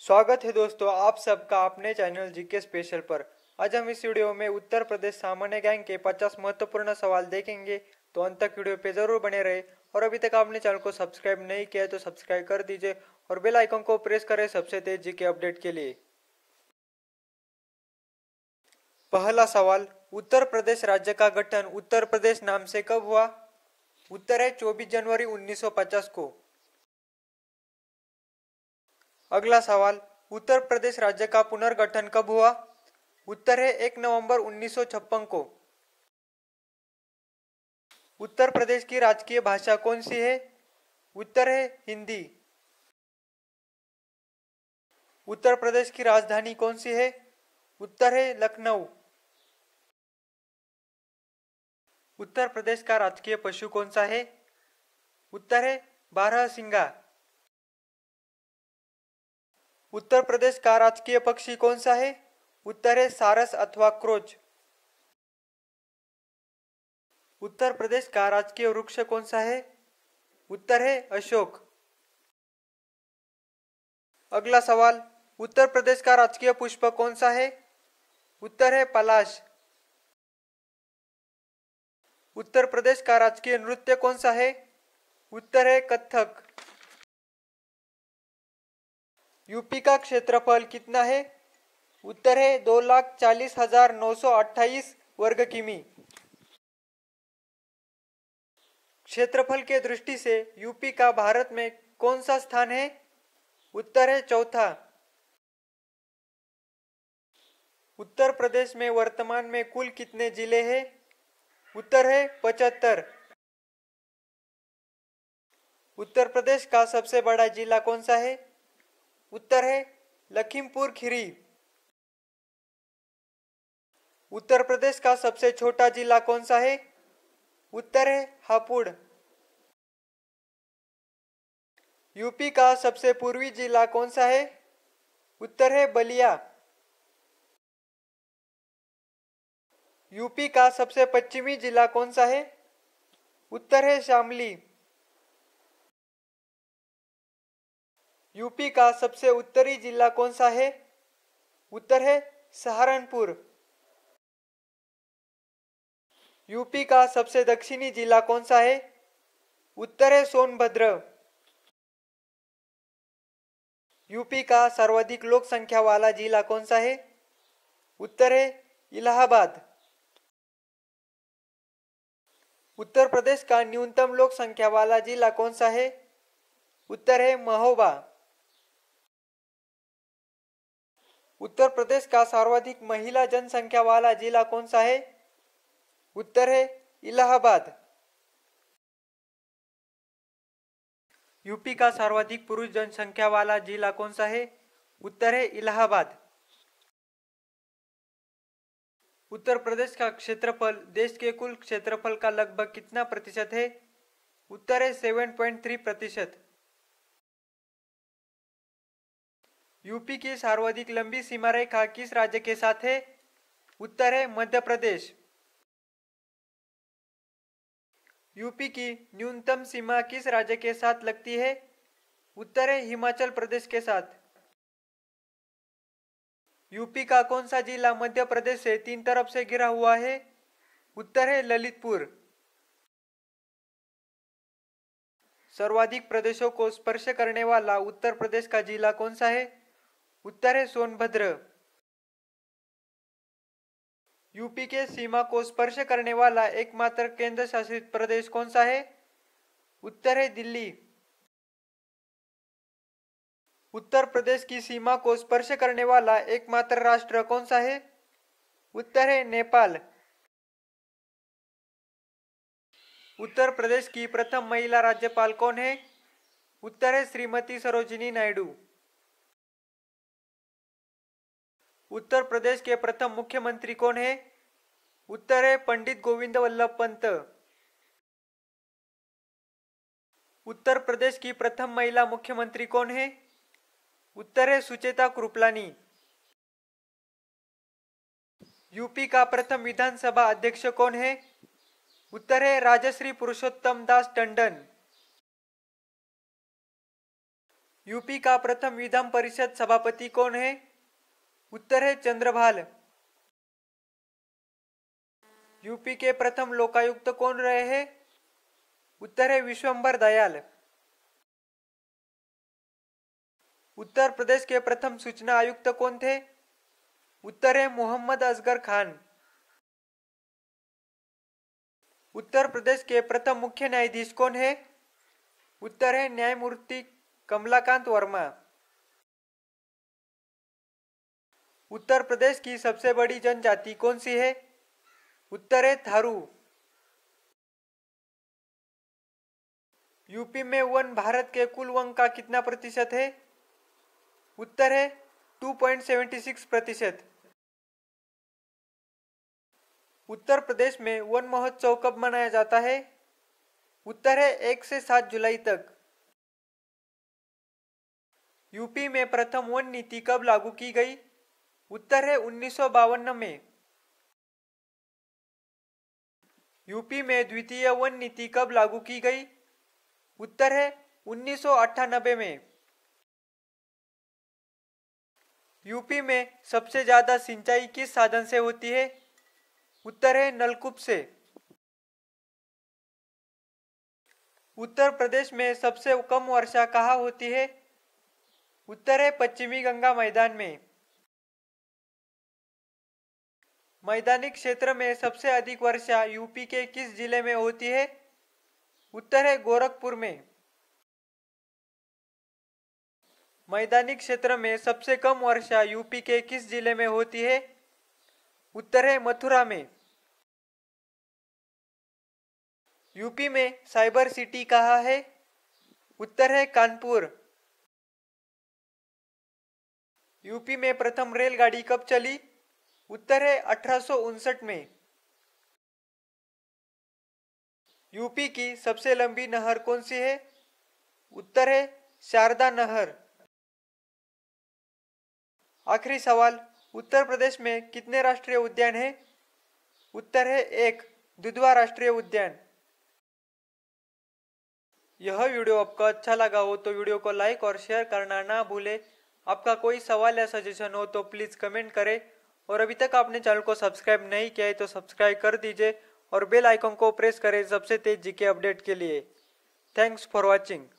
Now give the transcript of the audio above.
स्वागत है दोस्तों आप सबका अपने चैनल जीके स्पेशल पर आज हम इस वीडियो में उत्तर प्रदेश सामान्य गैंग के 50 महत्वपूर्ण सवाल देखेंगे तो अंत तक वीडियो पे जरूर बने रहे और अभी तक आपने चैनल को सब्सक्राइब नहीं किया है तो सब्सक्राइब कर दीजिए और बेल आइकन को प्रेस करें सबसे तेज जीके अपडेट के लिए पहला सवाल उत्तर प्रदेश राज्य का गठन उत्तर प्रदेश नाम से कब हुआ उत्तर है चौबीस जनवरी उन्नीस को अगला सवाल उत्तर प्रदेश राज्य का पुनर्गठन कब हुआ उत्तर है एक नवंबर उन्नीस को उत्तर प्रदेश की राजकीय भाषा कौन सी है उत्तर है हिंदी उत्तर प्रदेश की राजधानी कौन सी है उत्तर है लखनऊ उत्तर प्रदेश का राजकीय पशु कौन सा है उत्तर है बारह सिंगा उत्तर प्रदेश का राजकीय पक्षी कौन सा है उत्तर है सारस अथवा क्रोच उत्तर प्रदेश का राजकीय वृक्ष कौन सा है उत्तर है अशोक अगला सवाल उत्तर प्रदेश का राजकीय पुष्प कौन सा है उत्तर है पलाश उत्तर प्रदेश का राजकीय नृत्य कौन सा है उत्तर है कथक यूपी का क्षेत्रफल कितना है उत्तर है दो लाख चालीस हजार नौ सौ अट्ठाईस वर्ग किमी क्षेत्रफल के दृष्टि से यूपी का भारत में कौन सा स्थान है उत्तर है चौथा उत्तर प्रदेश में वर्तमान में कुल कितने जिले हैं उत्तर है पचहत्तर उत्तर प्रदेश का सबसे बड़ा जिला कौन सा है उत्तर है लखीमपुर खीरी उत्तर प्रदेश का सबसे छोटा जिला कौन सा है उत्तर है हापुड़ यूपी का सबसे पूर्वी जिला कौन सा है उत्तर है बलिया यूपी का सबसे पश्चिमी जिला कौन सा है उत्तर है शामली यूपी का सबसे उत्तरी जिला कौन सा है उत्तर है सहारनपुर यूपी का सबसे दक्षिणी जिला कौन सा है उत्तर है सोनभद्र यूपी का सर्वाधिक लोक संख्या वाला जिला कौन सा है उत्तर है इलाहाबाद उत्तर प्रदेश का न्यूनतम लोक संख्या वाला जिला कौन सा है उत्तर है महोबा उत्तर प्रदेश का सर्वाधिक महिला जनसंख्या वाला जिला कौन सा है उत्तर है इलाहाबाद यूपी का सर्वाधिक पुरुष जनसंख्या वाला जिला कौन सा है उत्तर है इलाहाबाद उत्तर प्रदेश का क्षेत्रफल देश के कुल क्षेत्रफल का लगभग कितना प्रतिशत है उत्तर है सेवन पॉइंट थ्री प्रतिशत यूपी की सर्वाधिक लंबी सीमा रेखा किस राज्य के साथ है उत्तर है मध्य प्रदेश यूपी की न्यूनतम सीमा किस राज्य के साथ लगती है उत्तर है हिमाचल प्रदेश के साथ यूपी का कौन सा जिला मध्य प्रदेश से तीन तरफ से घिरा हुआ है उत्तर है ललितपुर सर्वाधिक प्रदेशों को स्पर्श करने वाला उत्तर प्रदेश का जिला कौन सा है उत्तर है सोनभद्र यूपी के सीमा को स्पर्श करने वाला एकमात्र केंद्र शासित प्रदेश कौन सा है उत्तर है दिल्ली उत्तर प्रदेश की सीमा को स्पर्श करने वाला एकमात्र राष्ट्र कौन सा है उत्तर है नेपाल उत्तर प्रदेश की प्रथम महिला राज्यपाल कौन है उत्तर है श्रीमती सरोजिनी नायडू उत्तर प्रदेश के प्रथम मुख्यमंत्री कौन है उत्तर है पंडित गोविंद वल्लभ पंत उत्तर प्रदेश की प्रथम महिला मुख्यमंत्री कौन है उत्तर है सुचेता कृपलानी यूपी का प्रथम विधानसभा अध्यक्ष कौन है उत्तर है राजश्री पुरुषोत्तम दास टंडन यूपी का प्रथम विधान परिषद सभापति कौन है उत्तर है चंद्रभाल यूपी के प्रथम लोकायुक्त कौन रहे हैं उत्तर है विश्वंबर दयाल उत्तर प्रदेश के प्रथम सूचना आयुक्त कौन थे उत्तर है मोहम्मद असगर खान उत्तर प्रदेश के प्रथम मुख्य न्यायाधीश कौन है उत्तर है न्यायमूर्ति कमलाकांत वर्मा उत्तर प्रदेश की सबसे बड़ी जनजाति कौन सी है उत्तर है थारू यूपी में वन भारत के कुल वन का कितना प्रतिशत है उत्तर है 2.76 प्रतिशत उत्तर प्रदेश में वन महोत्सव कब मनाया जाता है उत्तर है एक से सात जुलाई तक यूपी में प्रथम वन नीति कब लागू की गई उत्तर है उन्नीस में यूपी में द्वितीय वन नीति कब लागू की गई उत्तर है उन्नीस में यूपी में सबसे ज्यादा सिंचाई किस साधन से होती है उत्तर है नलकूप से उत्तर प्रदेश में सबसे कम वर्षा कहाँ होती है उत्तर है पश्चिमी गंगा मैदान में मैदानी क्षेत्र में सबसे अधिक वर्षा यूपी के किस जिले में होती है उत्तर है गोरखपुर में मैदानी क्षेत्र में सबसे कम वर्षा यूपी के किस जिले में होती है उत्तर है मथुरा में यूपी में साइबर सिटी कहा है उत्तर है कानपुर यूपी में प्रथम रेलगाड़ी कब चली उत्तर है अठारह में यूपी की सबसे लंबी नहर कौन सी है उत्तर है शारदा नहर आखिरी सवाल उत्तर प्रदेश में कितने राष्ट्रीय उद्यान हैं? उत्तर है एक दुधवा राष्ट्रीय उद्यान यह वीडियो आपको अच्छा लगा हो तो वीडियो को लाइक और शेयर करना ना भूले आपका कोई सवाल या सजेशन हो तो प्लीज़ कमेंट करें और अभी तक आपने चैनल को सब्सक्राइब नहीं किया है तो सब्सक्राइब कर दीजिए और बेल आइकॉन को प्रेस करें सबसे तेज जी के अपडेट के लिए थैंक्स फॉर वॉचिंग